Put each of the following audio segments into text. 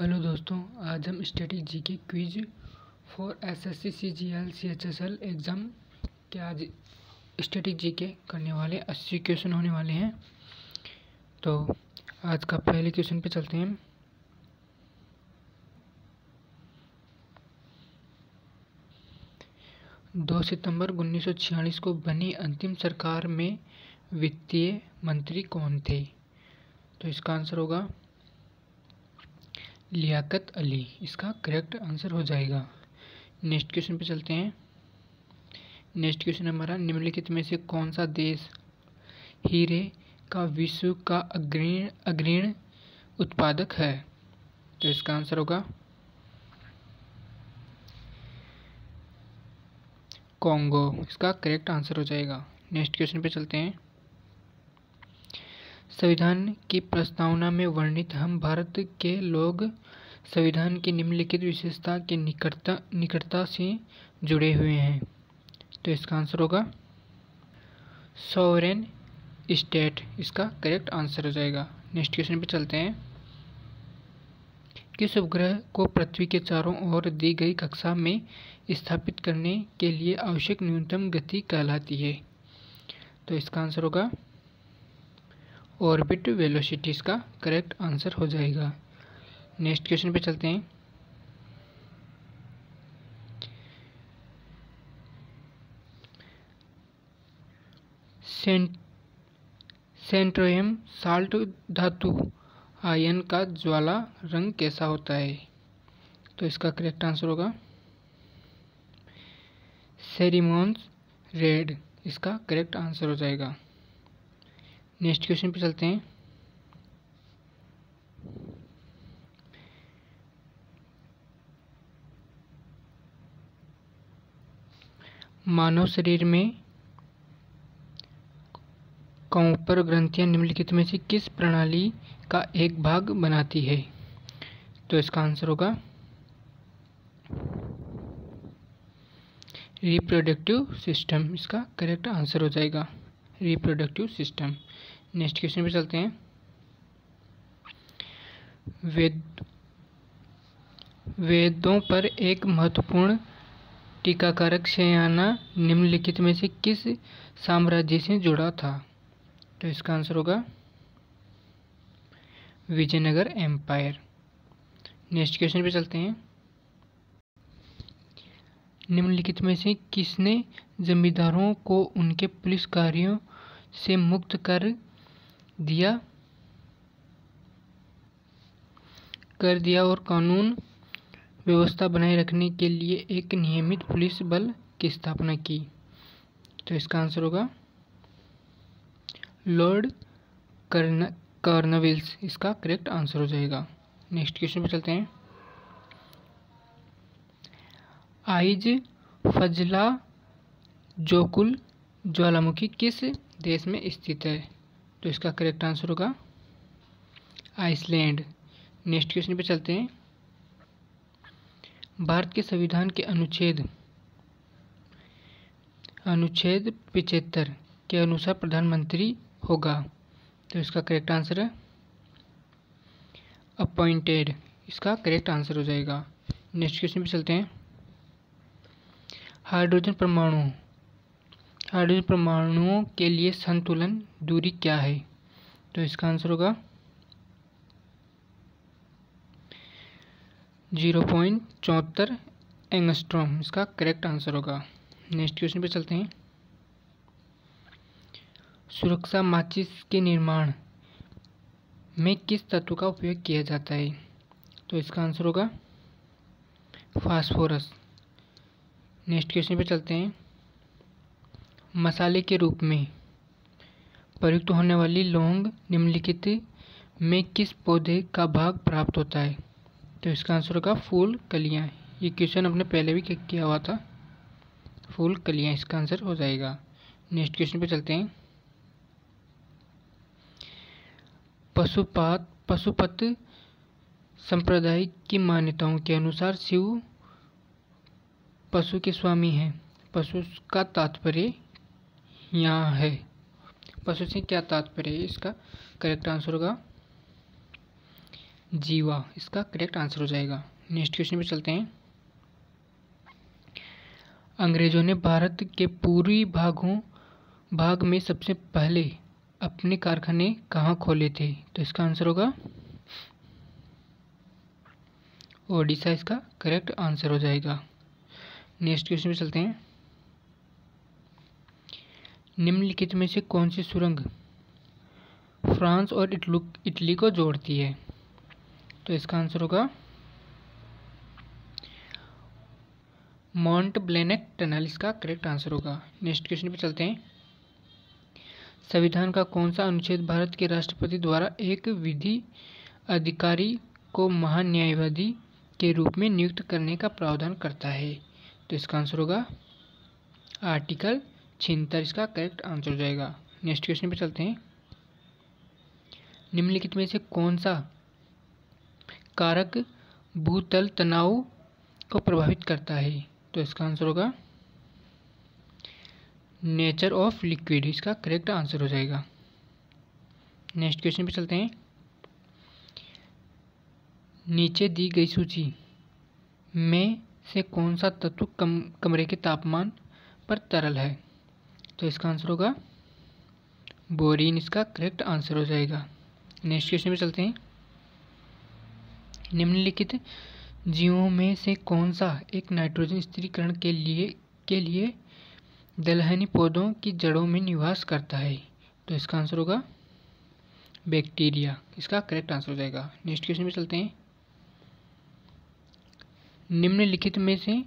hello दोस्तों आज हम static G K quiz for SSC CGL CHSL exam के आज स्टेटिक जी के करने वाले अस्सी क्वेश्चन होने वाले हैं तो आज का पहले क्वेश्चन पे चलते हैं दो सितंबर उन्नीस को बनी अंतिम सरकार में वित्तीय मंत्री कौन थे तो इसका आंसर होगा लियाकत अली इसका करेक्ट आंसर हो जाएगा नेक्स्ट क्वेश्चन पे चलते हैं नेक्स्ट क्वेश्चन हमारा निम्नलिखित में से कौन सा देश हीरे का विश्व का अग्रीण अग्रणी उत्पादक है तो इसका आंसर होगा कॉन्गो इसका करेक्ट आंसर हो जाएगा नेक्स्ट क्वेश्चन पे चलते हैं संविधान की प्रस्तावना में वर्णित हम भारत के लोग संविधान की निम्नलिखित विशेषता के निकटता निकटता से जुड़े हुए हैं तो इसका आंसर होगा सोवरेन स्टेट इसका करेक्ट आंसर हो जाएगा नेक्स्ट क्वेश्चन पे चलते हैं किस उपग्रह को पृथ्वी के चारों ओर दी गई कक्षा में स्थापित करने के लिए आवश्यक न्यूनतम गति कहलाती है तो इसका आंसर होगा ऑर्बिट वेलोसिटी का करेक्ट आंसर हो जाएगा नेक्स्ट क्वेश्चन पे चलते हैं सेंट्रोयम साल्ट धातु आयन का ज्वाला रंग कैसा होता है तो इसका करेक्ट आंसर होगा सेरिमोन्स रेड इसका करेक्ट आंसर हो जाएगा नेक्स्ट क्वेश्चन पे चलते हैं मानव शरीर में कौपर ग्रंथियां निम्नलिखित में से किस प्रणाली का एक भाग बनाती है तो इसका आंसर होगा रिप्रोडक्टिव सिस्टम इसका करेक्ट आंसर हो जाएगा रिप्रोडक्टिव सिस्टम नेक्स्ट क्वेश्चन पे चलते हैं वेद वेदों पर एक महत्वपूर्ण टीकाकारक शयाना निम्नलिखित में से किस साम्राज्य से जुड़ा था तो इसका आंसर होगा विजयनगर एम्पायर नेक्स्ट क्वेश्चन पे चलते हैं निम्नलिखित में से किसने जमींदारों को उनके पुलिस कार्यों से मुक्त कर दिया कर दिया और कानून व्यवस्था बनाए रखने के लिए एक नियमित पुलिस बल की स्थापना की तो इसका आंसर होगा लॉर्ड कर्न कार्नविल्स इसका करेक्ट आंसर हो जाएगा नेक्स्ट क्वेश्चन पर चलते हैं आइज फजला जोकुल ज्वालामुखी किस देश में स्थित है तो इसका करेक्ट आंसर होगा आइसलैंड नेक्स्ट क्वेश्चन पे चलते हैं भारत के संविधान के अनुच्छेद अनुच्छेद पिचहत्तर के अनुसार प्रधानमंत्री होगा तो इसका करेक्ट आंसर है अपॉइंटेड इसका करेक्ट आंसर हो जाएगा नेक्स्ट क्वेश्चन पे चलते हैं हाइड्रोजन परमाणु हाइड्रोजन परमाणुओं के लिए संतुलन दूरी क्या है तो इसका आंसर होगा जीरो पॉइंट चौहत्तर एंगस्ट्रॉम इसका करेक्ट आंसर होगा नेक्स्ट क्वेश्चन पे चलते हैं सुरक्षा माचिस के निर्माण में किस तत्व का उपयोग किया जाता है तो इसका आंसर होगा फास्फोरस नेक्स्ट क्वेश्चन पे चलते हैं मसाले के रूप में प्रयुक्त होने वाली लौंग निम्नलिखित में किस पौधे का भाग प्राप्त होता है तो इसका आंसर होगा फूल कलियाँ ये क्वेश्चन हमने पहले भी किया हुआ था फूल कलियाँ इसका आंसर हो जाएगा नेक्स्ट क्वेश्चन पे चलते हैं पशुपात पशुपत संप्रदाय की मान्यताओं के अनुसार शिव पशु के स्वामी हैं पशु का तात्पर्य यहाँ है पशु से क्या तात्पर्य है इसका करेक्ट आंसर होगा जीवा इसका करेक्ट आंसर हो जाएगा नेक्स्ट क्वेश्चन पे चलते हैं अंग्रेजों ने भारत के पूर्वी भागों भाग में सबसे पहले अपने कारखाने कहाँ खोले थे तो इसका आंसर होगा ओडिशा इसका करेक्ट आंसर हो जाएगा नेक्स्ट क्वेश्चन पे चलते हैं निम्नलिखित में से कौन सी सुरंग फ्रांस और इटली को जोड़ती है तो इसका आंसर होगा माउंट ब्लेनेक टनल इसका करेक्ट आंसर होगा नेक्स्ट क्वेश्चन पे चलते हैं संविधान का कौन सा अनुच्छेद भारत के राष्ट्रपति द्वारा एक विधि अधिकारी को महान्यायवादी के रूप में नियुक्त करने का प्रावधान करता है तो इसका आंसर होगा आर्टिकल छिहत्तर इसका करेक्ट आंसर हो जाएगा नेक्स्ट क्वेश्चन पर चलते हैं निम्नलिखित में से कौन सा कारक भूतल तनाव को प्रभावित करता है तो इसका आंसर होगा नेचर ऑफ लिक्विड इसका करेक्ट आंसर हो जाएगा नेक्स्ट क्वेश्चन पे चलते हैं नीचे दी गई सूची में से कौन सा तत्व कम कमरे के तापमान पर तरल है तो इसका आंसर होगा बोरिन इसका करेक्ट आंसर हो जाएगा नेक्स्ट क्वेश्चन में चलते हैं निम्नलिखित जीवों में से कौन सा एक नाइट्रोजन स्थिरीकरण के लिए के लिए दलहनी पौधों की जड़ों में निवास करता है तो इसका आंसर होगा बैक्टीरिया इसका करेक्ट आंसर हो जाएगा नेक्स्ट क्वेश्चन में चलते हैं निम्नलिखित में से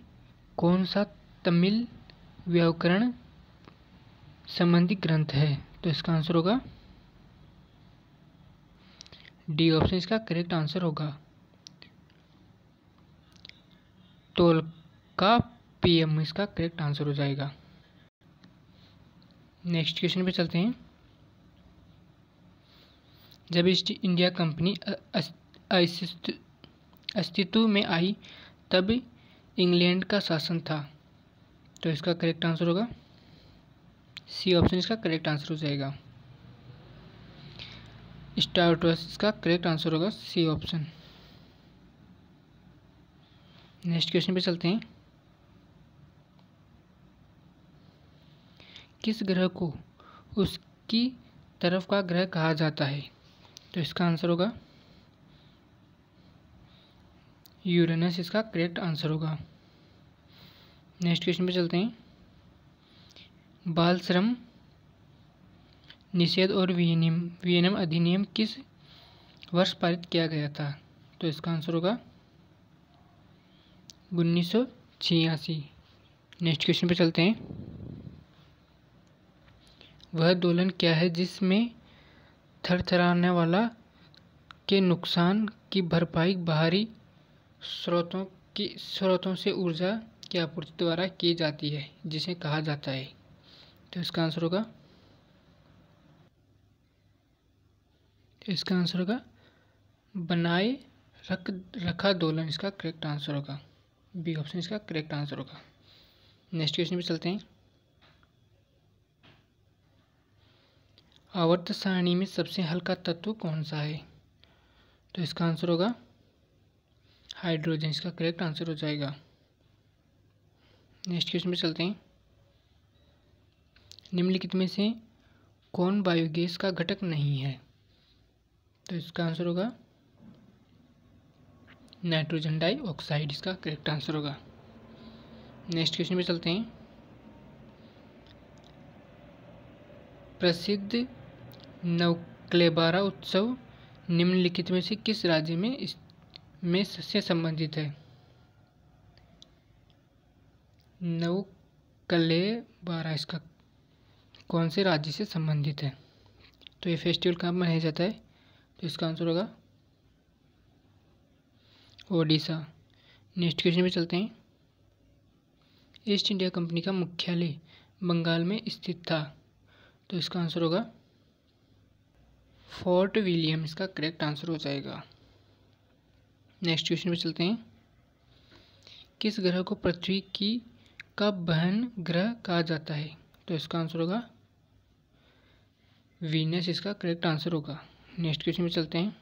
कौन सा तमिल व्याकरण संबंधी ग्रंथ है तो इसका आंसर होगा डी ऑप्शन इसका करेक्ट आंसर होगा टोल का पीएम इसका करेक्ट आंसर हो जाएगा नेक्स्ट क्वेश्चन पे चलते हैं जब ईस्ट इंडिया कंपनी अस्तित्व में आई तब इंग्लैंड का शासन था तो इसका करेक्ट आंसर होगा सी ऑप्शन इसका करेक्ट आंसर हो जाएगा स्टार्टर्स इसका करेक्ट आंसर होगा सी ऑप्शन नेक्स्ट क्वेश्चन पे चलते हैं किस ग्रह को उसकी तरफ का ग्रह कहा जाता है तो इसका आंसर होगा यूरेनस इसका करेक्ट आंसर होगा नेक्स्ट क्वेश्चन पे चलते हैं बाल श्रम निषेध और विनियम विनियम अधिनियम किस वर्ष पारित किया गया था तो इसका आंसर होगा उन्नीस सौ छियासी नेक्स्ट क्वेश्चन पे चलते हैं वह दोलन क्या है जिसमें थरथराने वाला के नुकसान की भरपाई बाहरी स्रोतों की स्रोतों से ऊर्जा की आपूर्ति द्वारा की जाती है जिसे कहा जाता है तो इसका आंसर होगा इसका आंसर होगा बनाए रख रखा दोलन इसका करेक्ट आंसर होगा बी ऑप्शन इसका करेक्ट आंसर होगा नेक्स्ट क्वेश्चन पे चलते हैं आवर्त सारणी में सबसे हल्का तत्व कौन सा है तो इसका आंसर होगा हाइड्रोजन इसका करेक्ट आंसर हो जाएगा नेक्स्ट क्वेश्चन में चलते हैं निम्नलिखित में से कौन बायोगैस का घटक नहीं है तो इसका आंसर होगा नाइट्रोजन डाइऑक्साइड इसका करेक्ट आंसर होगा नेक्स्ट क्वेश्चन में चलते हैं प्रसिद्ध नवक्लेबारा उत्सव निम्नलिखित में से किस राज्य में में से संबंधित है नौ कले बारह इसका कौन से राज्य से संबंधित है तो ये फेस्टिवल कहाँ मनाया जाता है तो इसका आंसर होगा ओडिशा नेक्स्ट क्वेश्चन में चलते हैं ईस्ट इंडिया कंपनी का मुख्यालय बंगाल में स्थित था तो इसका आंसर होगा फोर्ट विलियम इसका करेक्ट आंसर हो जाएगा नेक्स्ट क्वेश्चन पे चलते हैं किस ग्रह को पृथ्वी की का बहन ग्रह कहा जाता है तो इसका आंसर होगा वीनस इसका करेक्ट आंसर होगा नेक्स्ट क्वेश्चन में चलते हैं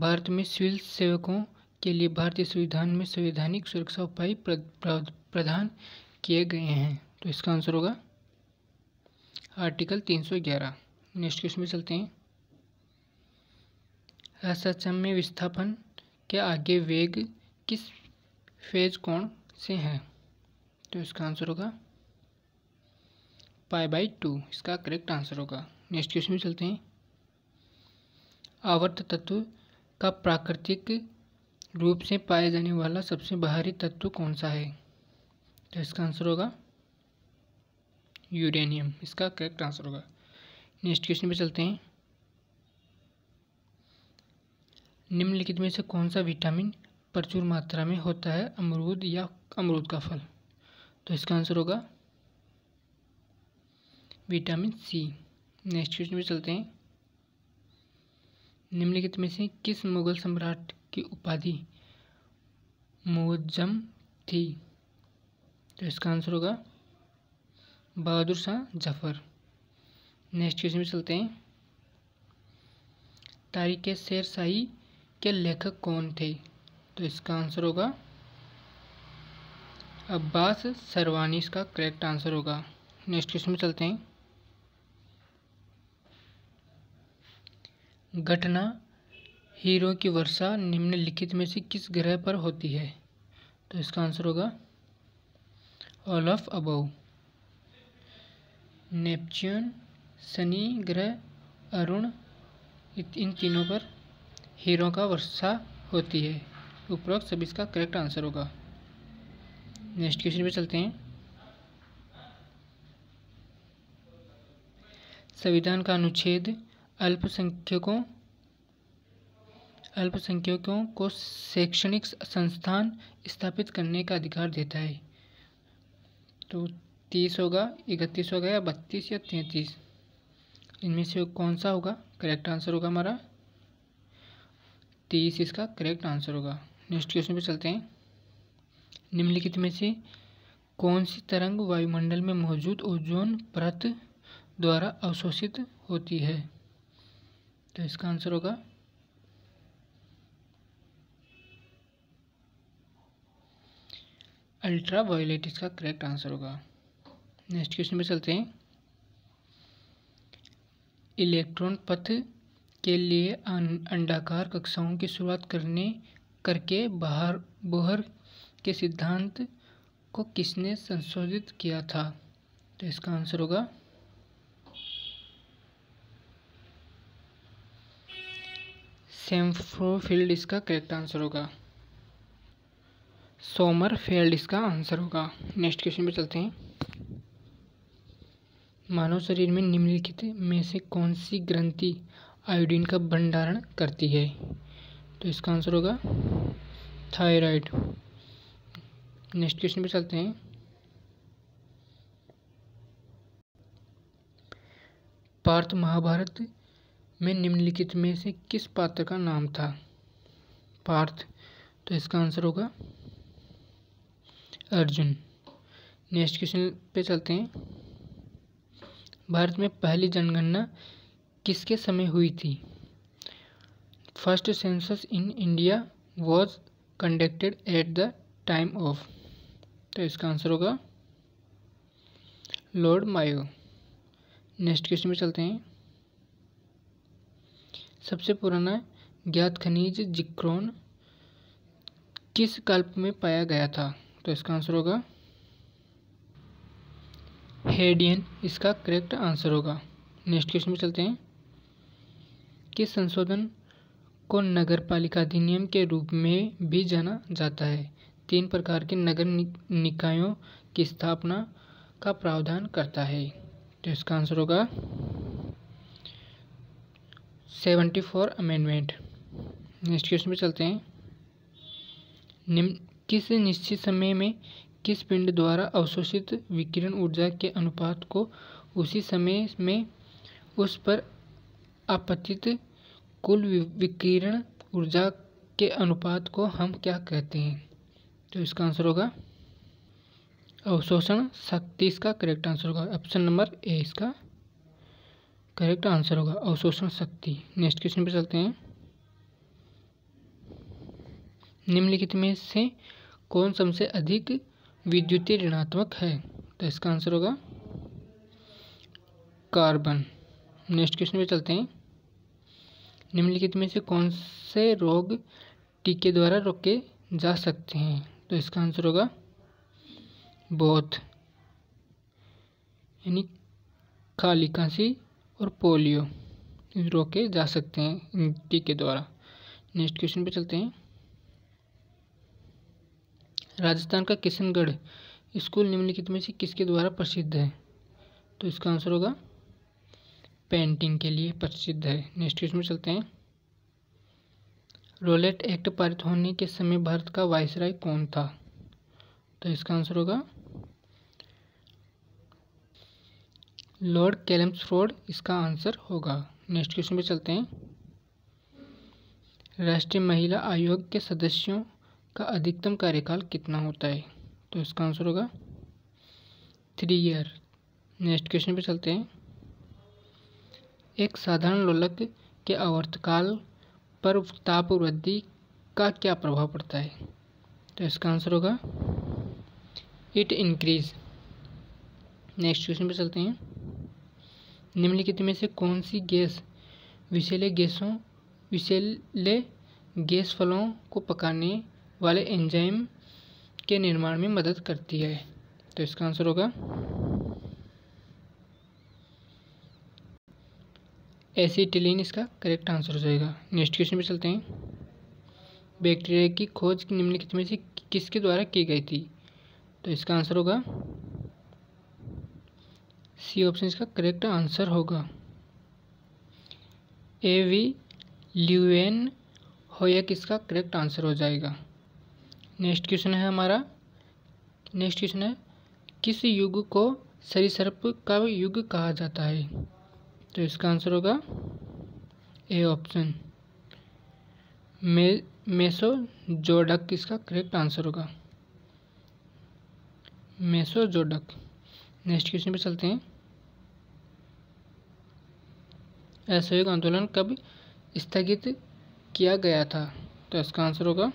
भारत में सिविल सेवकों के लिए भारतीय संविधान में संवैधानिक सुरक्षा उपाय प्रदान किए गए हैं तो इसका आंसर होगा आर्टिकल 311 नेक्स्ट क्वेश्चन में चलते हैं असमय विस्थापन के आगे वेग किस फेज कोण से हैं तो इसका आंसर होगा पाई बाई टू इसका करेक्ट आंसर होगा नेक्स्ट क्वेश्चन में चलते हैं आवर्त तत्व का प्राकृतिक रूप से पाया जाने वाला सबसे बाहरी तत्व कौन सा है तो इसका आंसर होगा यूरेनियम इसका करेक्ट आंसर होगा नेक्स्ट क्वेश्चन पे चलते हैं निम्नलिखित में से कौन सा विटामिन प्रचुर मात्रा में होता है अमरूद या अमरूद का फल तो इसका आंसर होगा विटामिन सी नेक्स्ट क्वेश्चन में चलते हैं निम्नलिखित में से किस मुगल सम्राट की उपाधि मुजम थी तो इसका आंसर होगा बहादुर शाह जफर नेक्स्ट क्वेश्चन में चलते हैं तारीख शेर शाही के लेखक कौन थे तो इसका आंसर होगा अब्बास सरवानी इसका करेक्ट आंसर होगा नेक्स्ट क्वेश्चन में चलते हैं घटना हीरो की वर्षा निम्नलिखित में से किस ग्रह पर होती है तो इसका आंसर होगा ऑल ऑफ अबव नेपच्यून शनि ग्रह अरुण इन तीनों पर हीरों का वर्षा होती है उपरोक्त सब इसका करेक्ट आंसर होगा नेक्स्ट क्वेश्चन पे चलते हैं संविधान का अनुच्छेद अल्पसंख्यकों अल्पसंख्यकों को शैक्षणिक संस्थान स्थापित करने का अधिकार देता है तो तीस होगा इकतीस होगा या बत्तीस या तैंतीस इनमें से कौन सा होगा करेक्ट आंसर होगा हमारा तेईस इसका करेक्ट आंसर होगा नेक्स्ट क्वेश्चन पे चलते हैं निम्नलिखित में से कौन सी तरंग वायुमंडल में मौजूद ओजोन परत द्वारा अवशोषित होती है तो इसका आंसर होगा अल्ट्रा वायोलेट इसका करेक्ट आंसर होगा नेक्स्ट क्वेश्चन पे चलते हैं इलेक्ट्रॉन पथ के लिए अं-, अंडाकार कक्षाओं की शुरुआत करने करके बाहर बोहर के सिद्धांत को किसने संशोधित किया था तो इसका आंसर होगा सेम्फ्रोफील्ड इसका करेक्ट आंसर होगा सोमर फील्ड इसका आंसर होगा नेक्स्ट क्वेश्चन पर चलते हैं मानव शरीर में निम्नलिखित में से कौन सी ग्रंथि आयोडीन का भंडारण करती है तो इसका आंसर होगा थायराइड नेक्स्ट क्वेश्चन पे चलते हैं पार्थ महाभारत में निम्नलिखित में से किस पात्र का नाम था पार्थ तो इसका आंसर होगा अर्जुन नेक्स्ट क्वेश्चन पे चलते हैं भारत में पहली जनगणना किसके समय हुई थी first census in India was conducted at the time of तो इसका आंसर होगा लॉर्ड मायो नेक्स्ट क्वेश्चन में चलते हैं सबसे पुराना ज्ञात खनिज जिक्रोन किस कल्प में पाया गया था तो इसका आंसर होगा हेडियन इसका करेक्ट आंसर होगा नेक्स्ट क्वेश्चन में चलते हैं के संशोधन को नगर पालिका अधिनियम के रूप में भी जाना जाता है तीन प्रकार के नगर निकायों की स्थापना का प्रावधान करता है तो इसका आंसर होगा seventy four amendment next question में चलते हैं निम्न किस निश्चित समय में किस पिंड द्वारा अवशोषित विकिरण ऊर्जा के अनुपात को उसी समय में उस पर आपतित कुल विकिरण ऊर्जा के अनुपात को हम क्या कहते हैं तो इसका आंसर होगा अवशोषण शक्ति इसका करेक्ट आंसर होगा ऑप्शन नंबर ए इसका करेक्ट आंसर होगा अवशोषण शक्ति नेक्स्ट क्वेश्चन पर चलते हैं निम्नलिखित में से कौन सबसे अधिक विद्युतीय ऋणात्मक है तो इसका आंसर होगा कार्बन नेक्स्ट क्वेश्चन पे चलते हैं निम्नलिखित में से कौन से रोग टीके द्वारा रोके जा सकते हैं तो इसका आंसर होगा बोथ यानी खाली खांसी और पोलियो रोके जा सकते हैं टीके द्वारा नेक्स्ट क्वेश्चन पे चलते हैं राजस्थान का किशनगढ़ स्कूल निम्नलिखित में से किसके द्वारा प्रसिद्ध है तो इसका आंसर होगा पेंटिंग के लिए प्रसिद्ध है नेक्स्ट इसमें चलते हैं रोलेट एक्ट पारित होने के समय भारत का वायसराय कौन था तो इसका आंसर होगा लॉर्ड कैलम्स फ्रॉड इसका आंसर होगा नेक्स्ट क्वेश्चन पे चलते हैं राष्ट्रीय महिला आयोग के सदस्यों का अधिकतम कार्यकाल कितना होता है तो इसका आंसर होगा थ्री ईयर नेक्स्ट क्वेश्चन पे चलते हैं एक साधारण लोलक के आवर्तकाल पर ताप वृद्धि का क्या प्रभाव पड़ता है तो इसका आंसर होगा इट इंक्रीज नेक्स्ट क्वेश्चन पर चलते हैं निम्नलिखित में से कौन सी गैस विषैले गैसों विषैले गैस फलों को पकाने वाले एंजाइम के निर्माण में मदद करती है तो इसका आंसर होगा एसीटिलीन इसका करेक्ट आंसर हो जाएगा नेक्स्ट क्वेश्चन पे चलते हैं बैक्टीरिया की खोज निम्नलिखित में से किसके द्वारा की गई थी तो इसका आंसर होगा सी ऑप्शन इसका करेक्ट आंसर होगा ए वी ल्यूएन होयक इसका करेक्ट आंसर हो जाएगा नेक्स्ट क्वेश्चन है हमारा नेक्स्ट क्वेश्चन है किस युग को सरिसर्प का युग कहा जाता है तो इसका आंसर होगा ए ऑप्शन मे जोडक इसका करेक्ट आंसर होगा जोडक नेक्स्ट क्वेश्चन पे चलते हैं असहयोग आंदोलन कब स्थगित किया गया था तो इसका आंसर होगा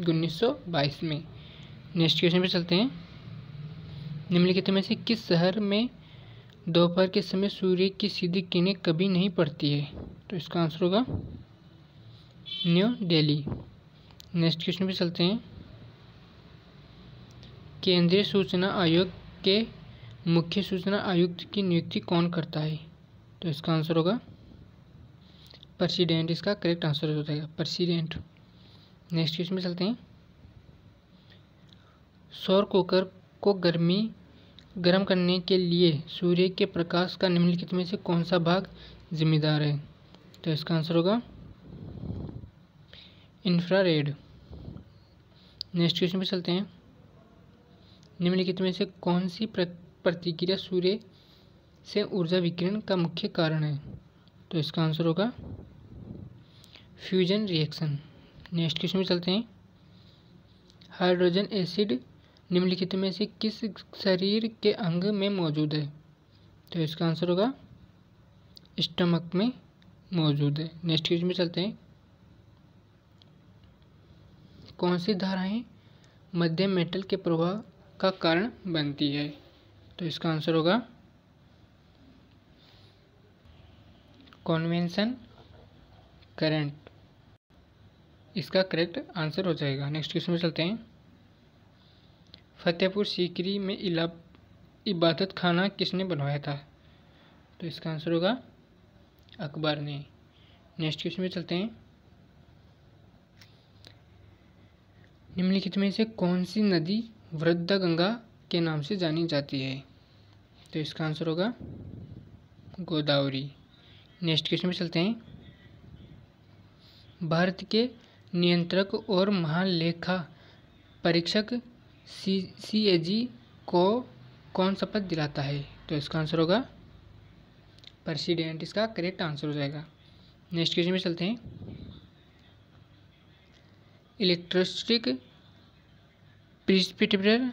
1922 में नेक्स्ट क्वेश्चन पे चलते हैं निम्नलिखित में से किस शहर में दोपहर के समय सूर्य की सीधी किरणें कभी नहीं पड़ती है तो इसका आंसर होगा न्यू दिल्ली नेक्स्ट क्वेश्चन पे चलते हैं केंद्रीय सूचना आयोग के मुख्य सूचना आयुक्त की नियुक्ति कौन करता है तो इसका आंसर होगा प्रेसिडेंट इसका करेक्ट आंसर हो जाएगा प्रेसिडेंट नेक्स्ट क्वेश्चन में चलते हैं सौर कोकर को गर्मी गर्म करने के लिए सूर्य के प्रकाश का निम्नलिखित में से कौन सा भाग जिम्मेदार है तो इसका आंसर होगा इंफ्रारेड नेक्स्ट क्वेश्चन पर चलते हैं निम्नलिखित में से कौन सी प्रतिक्रिया सूर्य से ऊर्जा विकिरण का मुख्य कारण है तो इसका आंसर होगा फ्यूजन रिएक्शन नेक्स्ट क्वेश्चन में चलते हैं हाइड्रोजन एसिड निम्नलिखित में से किस शरीर के अंग में मौजूद है तो इसका आंसर होगा स्टमक में मौजूद है नेक्स्ट क्वेश्चन में चलते हैं कौन सी धाराएं मध्य मेटल के प्रवाह का कारण बनती है तो इसका आंसर होगा कॉन्वेंशन करंट इसका करेक्ट आंसर हो जाएगा नेक्स्ट क्वेश्चन में चलते हैं फतेहपुर सीकरी में इबादत खाना किसने बनवाया था तो इसका आंसर होगा अकबर ने नेक्स्ट क्वेश्चन में चलते हैं निम्नलिखित में से कौन सी नदी वृद्धा गंगा के नाम से जानी जाती है तो इसका आंसर होगा गोदावरी नेक्स्ट क्वेश्चन में चलते हैं भारत के नियंत्रक और महालेखा परीक्षक सी सी ए जी को कौन सा पद दिलाता है तो इसका आंसर होगा प्रेसिडेंट इसका करेक्ट आंसर हो जाएगा नेक्स्ट क्वेश्चन में चलते हैं इलेक्ट्रिस्टिक प्रिसिपिटेटर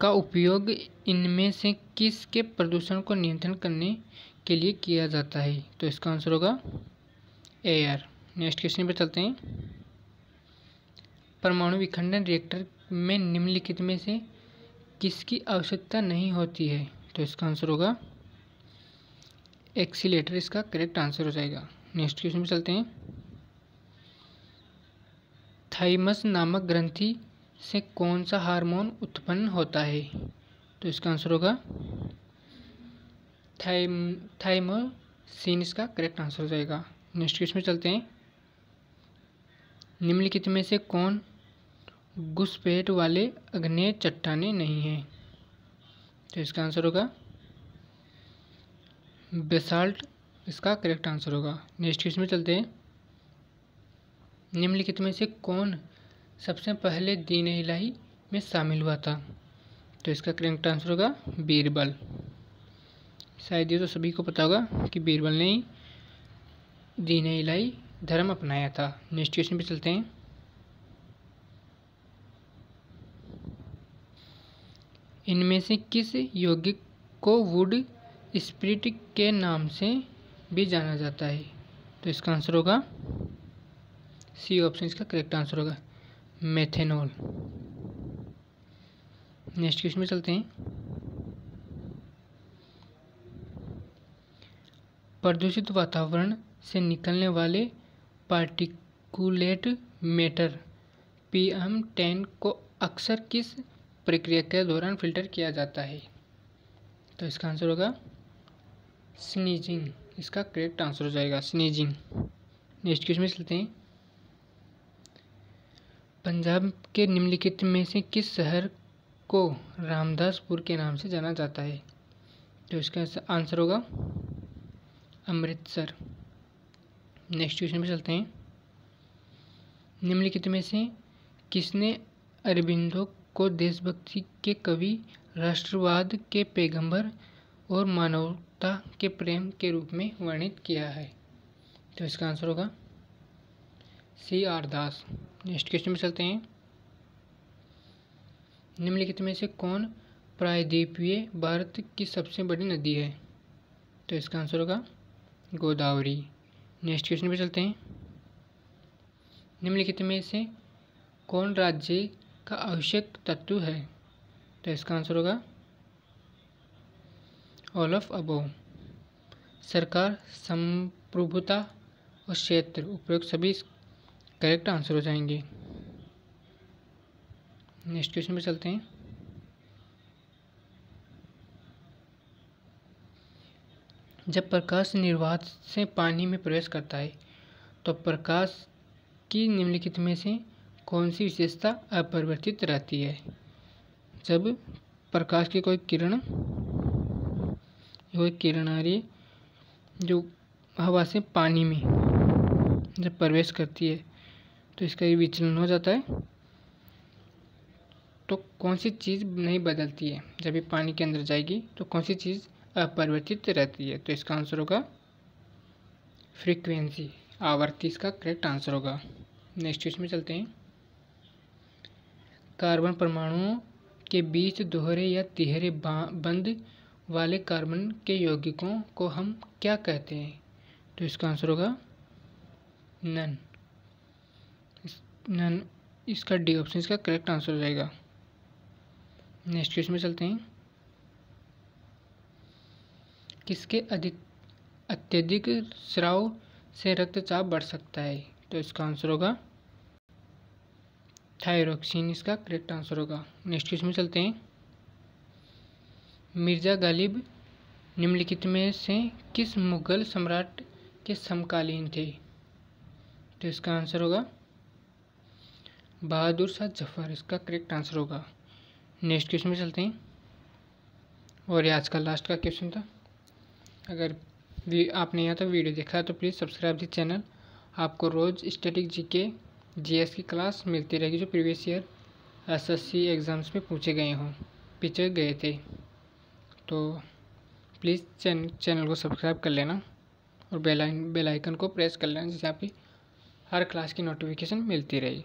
का उपयोग इनमें से किसके प्रदूषण को नियंत्रण करने के लिए किया जाता है तो इसका आंसर होगा एयर नेक्स्ट क्वेश्चन पर चलते हैं परमाणु विखंडन रिएक्टर में निम्नलिखित में से किसकी आवश्यकता नहीं होती है तो इसका आंसर होगा एक्सीटर इसका करेक्ट आंसर हो जाएगा नेक्स्ट क्वेश्चन में चलते हैं थाइमस नामक ग्रंथि से कौन सा हार्मोन उत्पन्न होता है तो इसका आंसर होगा थाइम थाइमोसिन इसका करेक्ट आंसर हो जाएगा नेक्स्ट क्वेश्चन में चलते हैं निम्नलिखित में से कौन घुसपेट वाले अग्नेय चट्टाने नहीं हैं तो इसका आंसर होगा बेसाल्ट इसका करेक्ट आंसर होगा नेक्स्ट क्वेश्चन में चलते हैं निम्नलिखित में से कौन सबसे पहले दीन इलाही में शामिल हुआ था तो इसका करेक्ट आंसर होगा बीरबल शायद ये तो सभी को पता होगा कि बीरबल ने ही दीन इलाही धर्म अपनाया था नेक्स्ट क्वेश्चन पे चलते हैं इनमें से किस यौगिक को वुड स्प्रिट के नाम से भी जाना जाता है तो इसका आंसर होगा सी ऑप्शन इसका करेक्ट आंसर होगा मेथेनॉल नेक्स्ट क्वेश्चन में चलते हैं प्रदूषित वातावरण से निकलने वाले particulate matter P M ten को अक्सर किस प्रक्रिया के दौरान फिल्टर किया जाता है तो इसका आंसर होगा स्नीजिंग इसका करेक्ट आंसर हो जाएगा स्नीजिंग नेक्स्ट क्वेश्चन में चलते हैं पंजाब के निम्नलिखित में से किस शहर को रामदासपुर के नाम से जाना जाता है तो इसका आंसर होगा अमृतसर नेक्स्ट क्वेश्चन पर चलते हैं निम्नलिखित में से किसने अरबिंदो को देशभक्ति के कवि राष्ट्रवाद के पैगंबर और मानवता के प्रेम के रूप में वर्णित किया है तो इसका आंसर होगा C R Das next question में चलते हैं निम्नलिखित में से कौन प्रायद्वीपीय भारत की सबसे बड़ी नदी है तो इसका आंसर होगा गोदावरी नेक्स्ट क्वेश्चन पे चलते हैं निम्नलिखित में से कौन राज्य का आवश्यक तत्व है तो इसका आंसर होगा ऑल ऑफ अबो सरकार संप्रभुता और क्षेत्र उपयोग सभी करेक्ट आंसर हो जाएंगे नेक्स्ट क्वेश्चन पर चलते हैं जब प्रकाश निर्वात से पानी में प्रवेश करता है तो प्रकाश की निम्नलिखित में से कौन सी विशेषता अपरिवर्तित रहती है जब प्रकाश की कोई किरण कोई किरण आ रही जो हवा से पानी में जब प्रवेश करती है तो इसका ये विचलन हो जाता है तो कौन सी चीज़ नहीं बदलती है जब ये पानी के अंदर जाएगी तो कौन सी चीज़ अपरिवर्तित रहती है तो इसका आंसर होगा फ्रीक्वेंसी आवर्ती इसका करेक्ट आंसर होगा नेक्स्ट क्वेश्चन में चलते हैं कार्बन परमाणुओं के बीच दोहरे या तिहरे बंद वाले कार्बन के यौगिकों को हम क्या कहते हैं तो इसका आंसर होगा नन नन इसका डी ऑप्शन इसका करेक्ट आंसर हो जाएगा नेक्स्ट क्वेश्चन में चलते हैं किसके अधिक अत्यधिक स्राव से रक्तचाप बढ़ सकता है तो इसका आंसर होगा थायरोक्सिन इसका करेक्ट आंसर होगा नेक्स्ट क्वेश्चन में चलते हैं मिर्ज़ा गालिब निम्नलिखित में से किस मुग़ल सम्राट के समकालीन थे तो इसका आंसर होगा बहादुर शाह जफर इसका करेक्ट आंसर होगा नेक्स्ट क्वेश्चन में चलते हैं और ये आज का लास्ट का क्वेश्चन था अगर आपने यहाँ तक तो वीडियो देखा तो प्लीज़ सब्सक्राइब दी चैनल आपको रोज़ स्टडी जी के जीएस की क्लास मिलती रहेगी जो प्रीवियस ईयर एसएससी एग्ज़ाम्स में पूछे गए हों पीछे गए थे तो प्लीज़ चैन चैनल को सब्सक्राइब कर लेना और बेल आइकन को प्रेस कर लेना जिससे आपकी हर क्लास की नोटिफिकेशन मिलती रहेगी